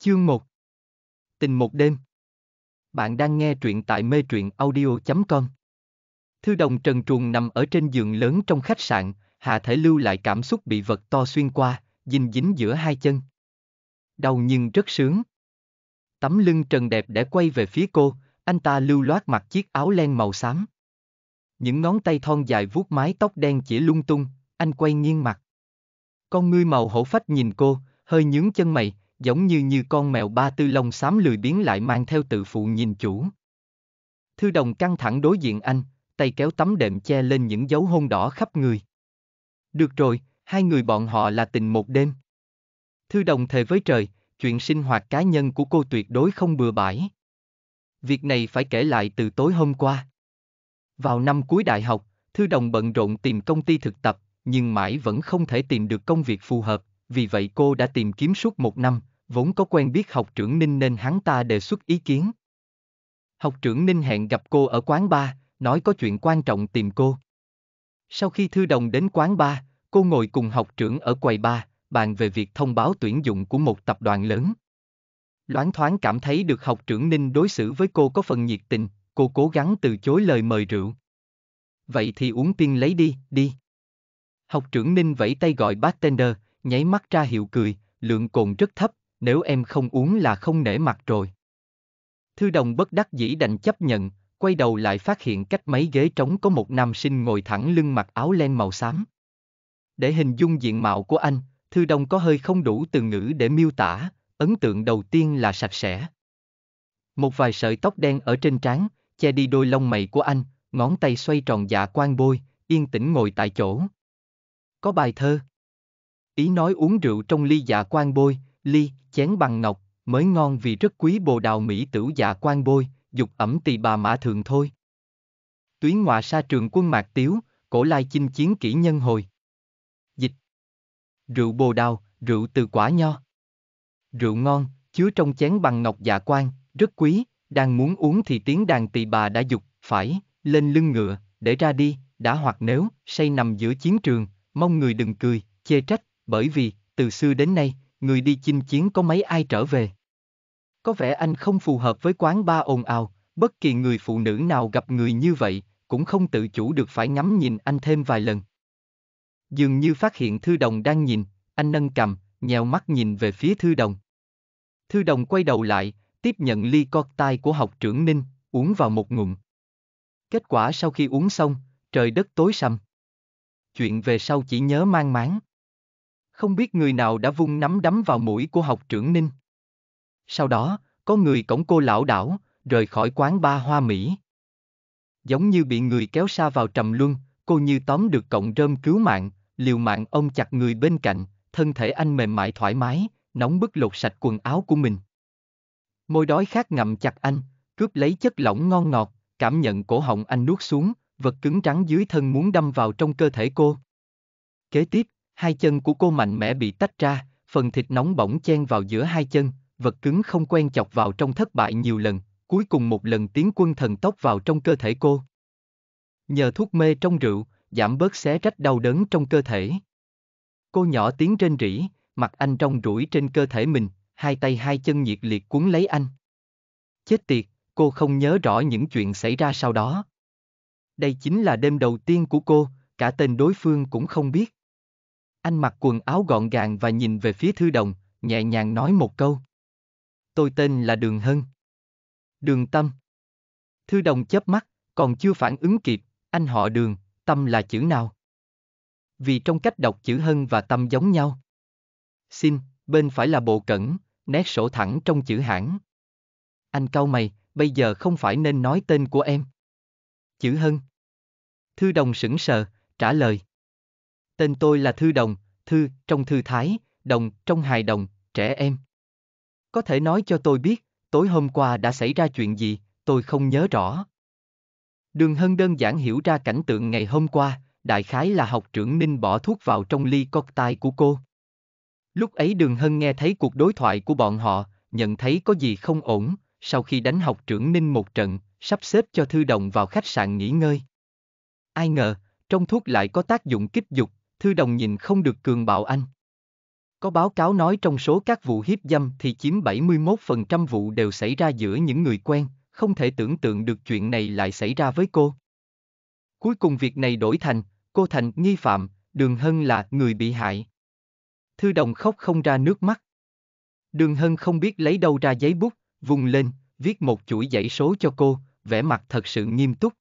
Chương 1 Tình một đêm Bạn đang nghe truyện tại mê truyện audio.com Thư đồng trần truồng nằm ở trên giường lớn trong khách sạn, hạ thể lưu lại cảm xúc bị vật to xuyên qua, dính dính giữa hai chân. Đau nhưng rất sướng. Tấm lưng trần đẹp để quay về phía cô, anh ta lưu loát mặc chiếc áo len màu xám. Những ngón tay thon dài vuốt mái tóc đen chỉ lung tung, anh quay nghiêng mặt. Con ngươi màu hổ phách nhìn cô, hơi nhướng chân mày, giống như như con mèo ba tư lông xám lười biến lại mang theo tự phụ nhìn chủ. Thư đồng căng thẳng đối diện anh, tay kéo tấm đệm che lên những dấu hôn đỏ khắp người. Được rồi, hai người bọn họ là tình một đêm. Thư đồng thề với trời, chuyện sinh hoạt cá nhân của cô tuyệt đối không bừa bãi. Việc này phải kể lại từ tối hôm qua. Vào năm cuối đại học, Thư đồng bận rộn tìm công ty thực tập, nhưng mãi vẫn không thể tìm được công việc phù hợp vì vậy cô đã tìm kiếm suốt một năm, vốn có quen biết học trưởng Ninh nên hắn ta đề xuất ý kiến. Học trưởng Ninh hẹn gặp cô ở quán bar, nói có chuyện quan trọng tìm cô. Sau khi thư đồng đến quán bar, cô ngồi cùng học trưởng ở quầy bar, bàn về việc thông báo tuyển dụng của một tập đoàn lớn. Loáng thoáng cảm thấy được học trưởng Ninh đối xử với cô có phần nhiệt tình, cô cố gắng từ chối lời mời rượu. Vậy thì uống tiên lấy đi, đi. Học trưởng Ninh vẫy tay gọi bartender, nháy mắt ra hiệu cười, lượng cồn rất thấp, nếu em không uống là không nể mặt rồi. Thư đồng bất đắc dĩ đành chấp nhận, quay đầu lại phát hiện cách mấy ghế trống có một nam sinh ngồi thẳng lưng mặc áo len màu xám. Để hình dung diện mạo của anh, Thư đồng có hơi không đủ từ ngữ để miêu tả, ấn tượng đầu tiên là sạch sẽ. Một vài sợi tóc đen ở trên trán, che đi đôi lông mày của anh, ngón tay xoay tròn dạ quan bôi, yên tĩnh ngồi tại chỗ. Có bài thơ ý nói uống rượu trong ly dạ quan bôi, ly, chén bằng ngọc, mới ngon vì rất quý bồ đào mỹ tửu dạ quan bôi, dục ẩm tỳ bà mã thường thôi. Tuyến ngoại sa trường quân mạc tiếu, cổ lai chinh chiến kỹ nhân hồi. Dịch Rượu bồ đào, rượu từ quả nho. Rượu ngon, chứa trong chén bằng ngọc dạ quan, rất quý, đang muốn uống thì tiếng đàn tỳ bà đã dục, phải, lên lưng ngựa, để ra đi, đã hoặc nếu, say nằm giữa chiến trường, mong người đừng cười, chê trách, bởi vì, từ xưa đến nay, người đi chinh chiến có mấy ai trở về. Có vẻ anh không phù hợp với quán ba ồn ào, bất kỳ người phụ nữ nào gặp người như vậy, cũng không tự chủ được phải ngắm nhìn anh thêm vài lần. Dường như phát hiện Thư Đồng đang nhìn, anh nâng cầm, nhèo mắt nhìn về phía Thư Đồng. Thư Đồng quay đầu lại, tiếp nhận ly cót tai của học trưởng Ninh, uống vào một ngụm. Kết quả sau khi uống xong, trời đất tối sầm. Chuyện về sau chỉ nhớ mang máng không biết người nào đã vung nắm đấm vào mũi của học trưởng Ninh. Sau đó, có người cổng cô lão đảo, rời khỏi quán ba hoa Mỹ. Giống như bị người kéo xa vào trầm luân, cô như tóm được cọng rơm cứu mạng, liều mạng ông chặt người bên cạnh, thân thể anh mềm mại thoải mái, nóng bức lột sạch quần áo của mình. Môi đói khát ngậm chặt anh, cướp lấy chất lỏng ngon ngọt, cảm nhận cổ họng anh nuốt xuống, vật cứng trắng dưới thân muốn đâm vào trong cơ thể cô. Kế tiếp, hai chân của cô mạnh mẽ bị tách ra, phần thịt nóng bỏng chen vào giữa hai chân, vật cứng không quen chọc vào trong thất bại nhiều lần, cuối cùng một lần tiến quân thần tốc vào trong cơ thể cô. Nhờ thuốc mê trong rượu, giảm bớt xé rách đau đớn trong cơ thể. Cô nhỏ tiếng trên rỉ, mặt anh trong rủi trên cơ thể mình, hai tay hai chân nhiệt liệt cuốn lấy anh. Chết tiệt, cô không nhớ rõ những chuyện xảy ra sau đó. Đây chính là đêm đầu tiên của cô, cả tên đối phương cũng không biết. Anh mặc quần áo gọn gàng và nhìn về phía Thư Đồng, nhẹ nhàng nói một câu. Tôi tên là Đường Hân. Đường Tâm. Thư Đồng chớp mắt, còn chưa phản ứng kịp, anh họ Đường, Tâm là chữ nào? Vì trong cách đọc chữ Hân và Tâm giống nhau. Xin, bên phải là bộ cẩn, nét sổ thẳng trong chữ hãng. Anh cau mày, bây giờ không phải nên nói tên của em. Chữ Hân. Thư Đồng sững sờ, trả lời. Tên tôi là Thư Đồng, Thư, trong Thư Thái, Đồng, trong Hài Đồng, trẻ em. Có thể nói cho tôi biết, tối hôm qua đã xảy ra chuyện gì, tôi không nhớ rõ. Đường Hân đơn giản hiểu ra cảnh tượng ngày hôm qua, đại khái là học trưởng Ninh bỏ thuốc vào trong ly cốc cocktail của cô. Lúc ấy Đường Hân nghe thấy cuộc đối thoại của bọn họ, nhận thấy có gì không ổn, sau khi đánh học trưởng Ninh một trận, sắp xếp cho Thư Đồng vào khách sạn nghỉ ngơi. Ai ngờ, trong thuốc lại có tác dụng kích dục, Thư Đồng nhìn không được cường bạo anh. Có báo cáo nói trong số các vụ hiếp dâm thì chiếm 71% vụ đều xảy ra giữa những người quen, không thể tưởng tượng được chuyện này lại xảy ra với cô. Cuối cùng việc này đổi thành, cô thành nghi phạm, Đường Hân là người bị hại. Thư Đồng khóc không ra nước mắt. Đường Hân không biết lấy đâu ra giấy bút, vùng lên, viết một chuỗi dãy số cho cô, vẻ mặt thật sự nghiêm túc.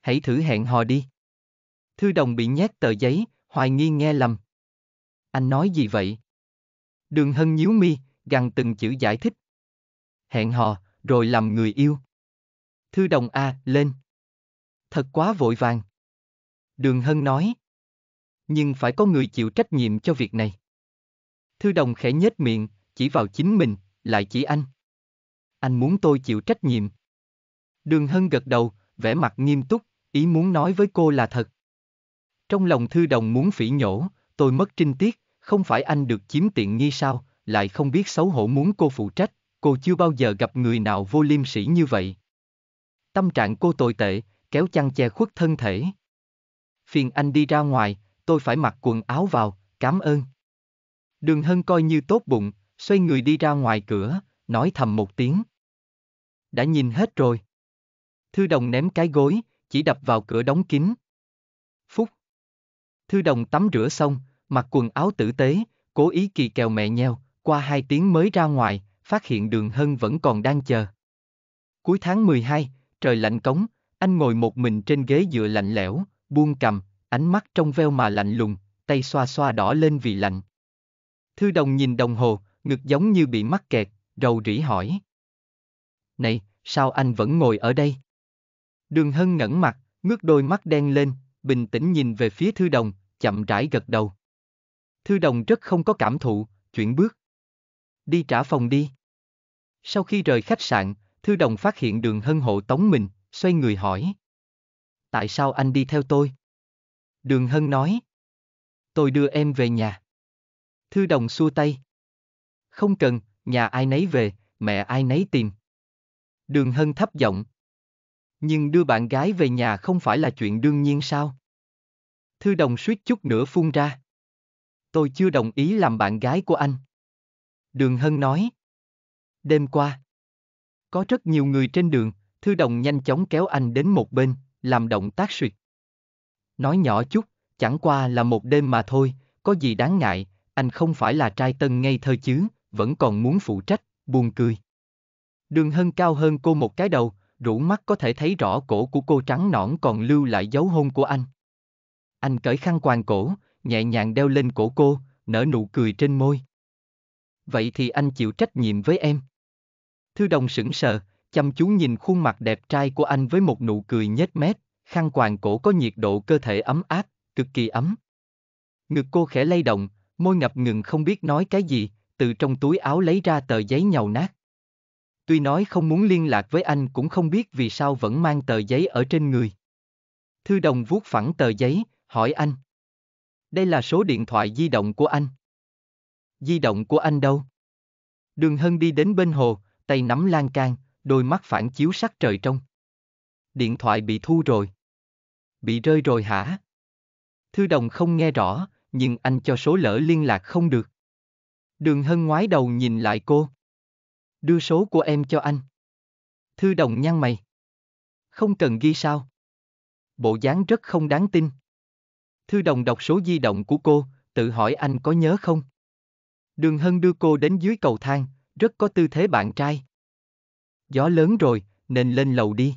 Hãy thử hẹn hò đi. Thư Đồng bị nhét tờ giấy, hoài nghi nghe lầm. Anh nói gì vậy? Đường hân nhíu mi, gằn từng chữ giải thích. Hẹn hò, rồi làm người yêu. Thư đồng A, lên. Thật quá vội vàng. Đường hân nói. Nhưng phải có người chịu trách nhiệm cho việc này. Thư đồng khẽ nhếch miệng, chỉ vào chính mình, lại chỉ anh. Anh muốn tôi chịu trách nhiệm. Đường hân gật đầu, vẻ mặt nghiêm túc, ý muốn nói với cô là thật. Trong lòng thư đồng muốn phỉ nhổ, tôi mất trinh tiết, không phải anh được chiếm tiện nghi sao, lại không biết xấu hổ muốn cô phụ trách, cô chưa bao giờ gặp người nào vô liêm sĩ như vậy. Tâm trạng cô tồi tệ, kéo chăn che khuất thân thể. Phiền anh đi ra ngoài, tôi phải mặc quần áo vào, cảm ơn. Đường Hân coi như tốt bụng, xoay người đi ra ngoài cửa, nói thầm một tiếng. Đã nhìn hết rồi. Thư đồng ném cái gối, chỉ đập vào cửa đóng kín, Thư đồng tắm rửa xong, mặc quần áo tử tế, cố ý kỳ kèo mẹ nheo, qua hai tiếng mới ra ngoài, phát hiện đường hân vẫn còn đang chờ. Cuối tháng 12, trời lạnh cống, anh ngồi một mình trên ghế dựa lạnh lẽo, buông cầm, ánh mắt trong veo mà lạnh lùng, tay xoa xoa đỏ lên vì lạnh. Thư đồng nhìn đồng hồ, ngực giống như bị mắc kẹt, rầu rĩ hỏi. Này, sao anh vẫn ngồi ở đây? Đường hân ngẩn mặt, ngước đôi mắt đen lên, bình tĩnh nhìn về phía thư đồng, chậm rãi gật đầu. Thư đồng rất không có cảm thụ, chuyển bước. Đi trả phòng đi. Sau khi rời khách sạn, Thư đồng phát hiện đường hân hộ tống mình, xoay người hỏi. Tại sao anh đi theo tôi? Đường hân nói. Tôi đưa em về nhà. Thư đồng xua tay. Không cần, nhà ai nấy về, mẹ ai nấy tìm. Đường hân thấp giọng. Nhưng đưa bạn gái về nhà không phải là chuyện đương nhiên sao? Thư đồng suýt chút nữa phun ra. Tôi chưa đồng ý làm bạn gái của anh. Đường Hân nói. Đêm qua, có rất nhiều người trên đường, Thư đồng nhanh chóng kéo anh đến một bên, làm động tác suyệt. Nói nhỏ chút, chẳng qua là một đêm mà thôi, có gì đáng ngại, anh không phải là trai tân ngây thơ chứ, vẫn còn muốn phụ trách, buồn cười. Đường Hân cao hơn cô một cái đầu, rũ mắt có thể thấy rõ cổ của cô trắng nõn còn lưu lại dấu hôn của anh. Anh cởi khăn quàng cổ, nhẹ nhàng đeo lên cổ cô, nở nụ cười trên môi. Vậy thì anh chịu trách nhiệm với em. Thư đồng sững sờ, chăm chú nhìn khuôn mặt đẹp trai của anh với một nụ cười nhếch mép, khăn quàng cổ có nhiệt độ cơ thể ấm áp, cực kỳ ấm. Ngực cô khẽ lay động, môi ngập ngừng không biết nói cái gì, từ trong túi áo lấy ra tờ giấy nhàu nát. Tuy nói không muốn liên lạc với anh cũng không biết vì sao vẫn mang tờ giấy ở trên người. Thư đồng vuốt phẳng tờ giấy, Hỏi anh. Đây là số điện thoại di động của anh. Di động của anh đâu? Đường Hân đi đến bên hồ, tay nắm lan can, đôi mắt phản chiếu sắc trời trong. Điện thoại bị thu rồi. Bị rơi rồi hả? Thư đồng không nghe rõ, nhưng anh cho số lỡ liên lạc không được. Đường Hân ngoái đầu nhìn lại cô. Đưa số của em cho anh. Thư đồng nhăn mày. Không cần ghi sao. Bộ dáng rất không đáng tin. Thư đồng đọc số di động của cô, tự hỏi anh có nhớ không? Đường Hân đưa cô đến dưới cầu thang, rất có tư thế bạn trai. Gió lớn rồi, nên lên lầu đi.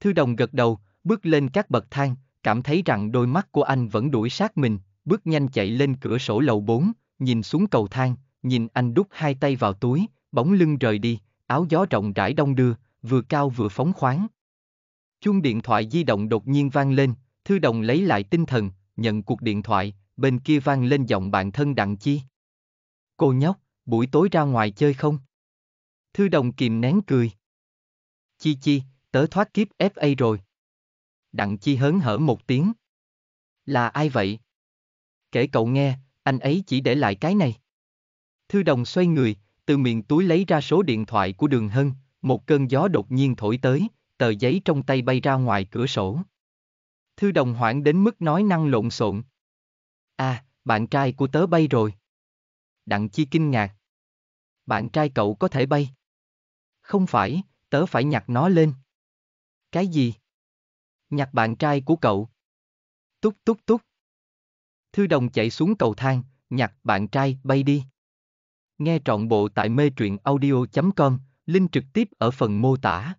Thư đồng gật đầu, bước lên các bậc thang, cảm thấy rằng đôi mắt của anh vẫn đuổi sát mình, bước nhanh chạy lên cửa sổ lầu 4, nhìn xuống cầu thang, nhìn anh đút hai tay vào túi, bóng lưng rời đi, áo gió rộng rãi đông đưa, vừa cao vừa phóng khoáng. Chuông điện thoại di động đột nhiên vang lên, Thư Đồng lấy lại tinh thần, nhận cuộc điện thoại, bên kia vang lên giọng bạn thân Đặng Chi. Cô nhóc, buổi tối ra ngoài chơi không? Thư Đồng kìm nén cười. Chi Chi, tớ thoát kiếp FA rồi. Đặng Chi hớn hở một tiếng. Là ai vậy? Kể cậu nghe, anh ấy chỉ để lại cái này. Thư Đồng xoay người, từ miệng túi lấy ra số điện thoại của Đường Hân, một cơn gió đột nhiên thổi tới, tờ giấy trong tay bay ra ngoài cửa sổ. Thư đồng hoảng đến mức nói năng lộn xộn. À, bạn trai của tớ bay rồi. Đặng chi kinh ngạc. Bạn trai cậu có thể bay. Không phải, tớ phải nhặt nó lên. Cái gì? Nhặt bạn trai của cậu. Túc túc túc. Thư đồng chạy xuống cầu thang, nhặt bạn trai bay đi. Nghe trọn bộ tại mê truyện audio.com, link trực tiếp ở phần mô tả.